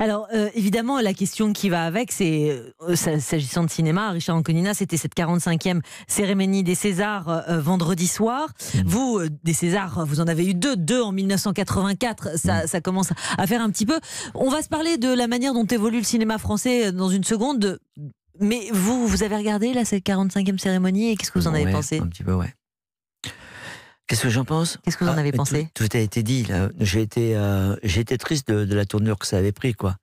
Alors, euh, évidemment, la question qui va avec, c'est, euh, s'agissant de cinéma, Richard Anconina, c'était cette 45e cérémonie des Césars euh, vendredi soir. Mmh. Vous, des Césars, vous en avez eu deux, deux en 1984, mmh. ça, commence à faire un petit peu. On va se parler de la manière dont évolue le cinéma français dans une seconde. Mais vous, vous avez regardé là cette 45e cérémonie et qu'est-ce que vous en avez pensé Un petit peu, ouais. Qu'est-ce que j'en pense Qu'est-ce que vous en ah, avez pensé tout, a été dit. J'ai été, euh, été, triste de, la tournure que ça avait pris, quoi.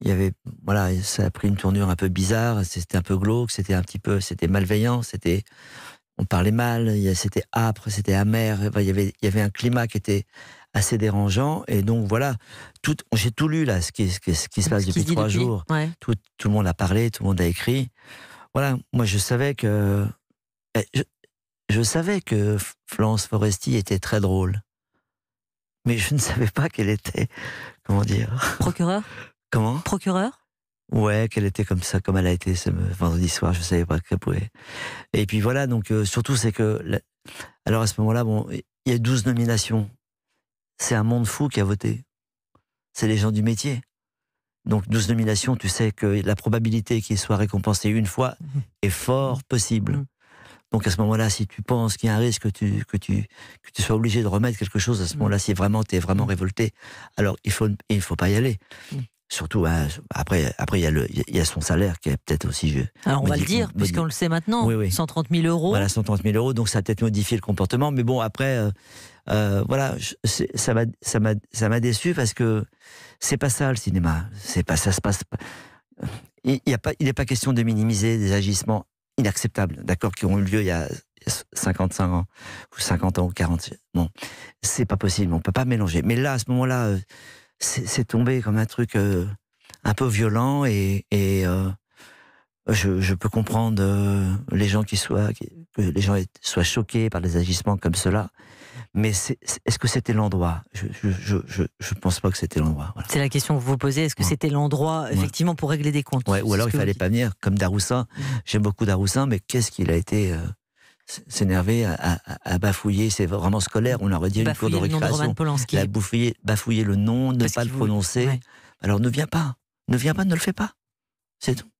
Il y avait, voilà, ça a pris une tournure un peu bizarre. C'était un peu glauque, c'était un petit peu, c'était malveillant, c'était, on parlait mal, c'était âpre, c'était amer. il, y avait, il y avait un climat qui était assez dérangeant. Et donc voilà, tout, j'ai tout lu là, ce qui, ce qui, se passe depuis trois jours. Tout, le monde a parlé, tout le monde a écrit. Voilà, moi je savais que eh, je savais que Florence Foresti était très drôle, mais je ne savais pas qu'elle était, comment dire Procureur Comment Procureur Ouais, qu'elle était comme ça, comme elle a été ce vendredi soir, je ne savais pas qu'elle pouvait. Et puis voilà, donc euh, surtout c'est que... Alors à ce moment-là, bon, il y a 12 nominations. C'est un monde fou qui a voté. C'est les gens du métier. Donc 12 nominations, tu sais que la probabilité qu'ils soient récompensés une fois mmh. est fort possible. Mmh. Donc à ce moment-là, si tu penses qu'il y a un risque que tu, que, tu, que tu sois obligé de remettre quelque chose, à ce mm. moment-là, si vraiment tu es vraiment mm. révolté, alors il ne faut, il faut pas y aller. Mm. Surtout, hein, après, après il, y a il y a son salaire qui est peut-être aussi. Alors on va le dire, puisqu'on le sait maintenant, 130 000 euros. Voilà, 130 000 euros, donc ça a peut-être modifié le comportement. Mais bon, après, euh, euh, voilà, ça m'a ça m'a déçu parce que c'est pas ça le cinéma. C'est pas ça se passe. Il n'est pas, il pas question de minimiser des agissements inacceptables, d'accord, qui ont eu lieu il y a 55 ans, ou 50 ans, ou 40. Bon, c'est pas possible, on peut pas mélanger. Mais là, à ce moment-là, euh, c'est tombé comme un truc euh, un peu violent et, euh, je, peux comprendre les gens qui soient, que les gens soient choqués par des agissements comme cela. Mais est-ce que c'était l'endroit Je ne pense pas que c'était l'endroit. C'est la question que vous posez. Est-ce que c'était l'endroit, effectivement, pour régler des comptes Ou alors il fallait pas venir, comme Daroussin. Mm. J'aime beaucoup Daroussin, mais qu'est-ce qu'il a été euh, s'énerver, à, bafouiller c'est vraiment scolaire, On a dit une cour de récréation. il la bafouiller, le nom, ne pas le prononcer. Alors ne viens pas. Ne viens pas, ne le fais pas. C'est tout.